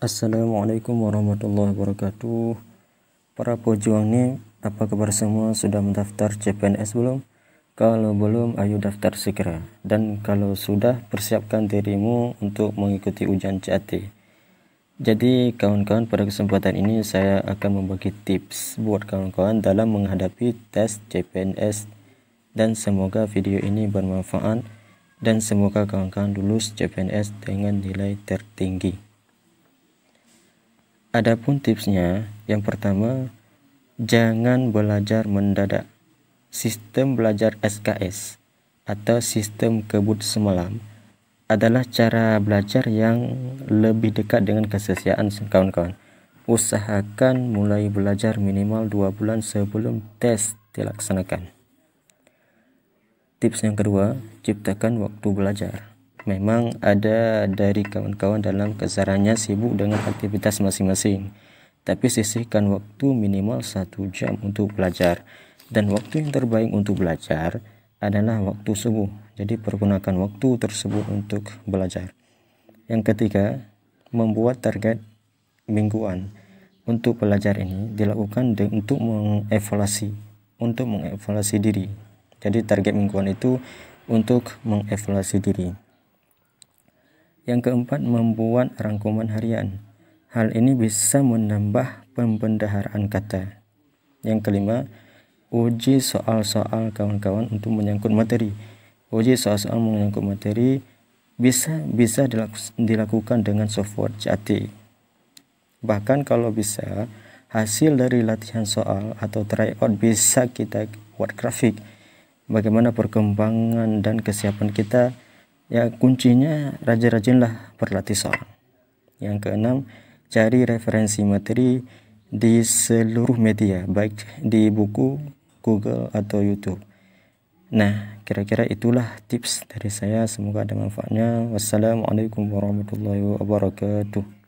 Assalamualaikum warahmatullahi wabarakatuh Para pejuang ini apa kabar semua? Sudah mendaftar CPNS belum? Kalau belum, ayo daftar segera Dan kalau sudah, persiapkan dirimu untuk mengikuti ujian CAT Jadi kawan-kawan pada kesempatan ini saya akan membagi tips buat kawan-kawan dalam menghadapi tes CPNS Dan semoga video ini bermanfaat dan semoga kawan-kawan lulus CPNS dengan nilai tertinggi. Adapun tipsnya, yang pertama, jangan belajar mendadak. Sistem belajar SKS atau sistem kebut semalam adalah cara belajar yang lebih dekat dengan kesesiaan kawan-kawan. Usahakan mulai belajar minimal 2 bulan sebelum tes dilaksanakan. Tips yang kedua, ciptakan waktu belajar memang ada dari kawan-kawan dalam kesarannya sibuk dengan aktivitas masing-masing tapi sisihkan waktu minimal satu jam untuk belajar dan waktu yang terbaik untuk belajar adalah waktu subuh jadi pergunakan waktu tersebut untuk belajar yang ketiga membuat target mingguan untuk belajar ini dilakukan de- untuk mengevaluasi untuk mengevaluasi diri. Jadi target mingguan itu untuk mengevaluasi diri. Yang keempat, membuat rangkuman harian. Hal ini bisa menambah pembendaharaan kata. Yang kelima, uji soal-soal kawan-kawan untuk menyangkut materi. Uji soal-soal menyangkut materi bisa bisa dilaku, dilakukan dengan software CAT. Bahkan kalau bisa, hasil dari latihan soal atau tryout bisa kita buat grafik bagaimana perkembangan dan kesiapan kita ya kuncinya rajin-rajinlah berlatih soal yang keenam cari referensi materi di seluruh media baik di buku Google atau YouTube nah kira-kira itulah tips dari saya semoga ada manfaatnya wassalamualaikum warahmatullahi wabarakatuh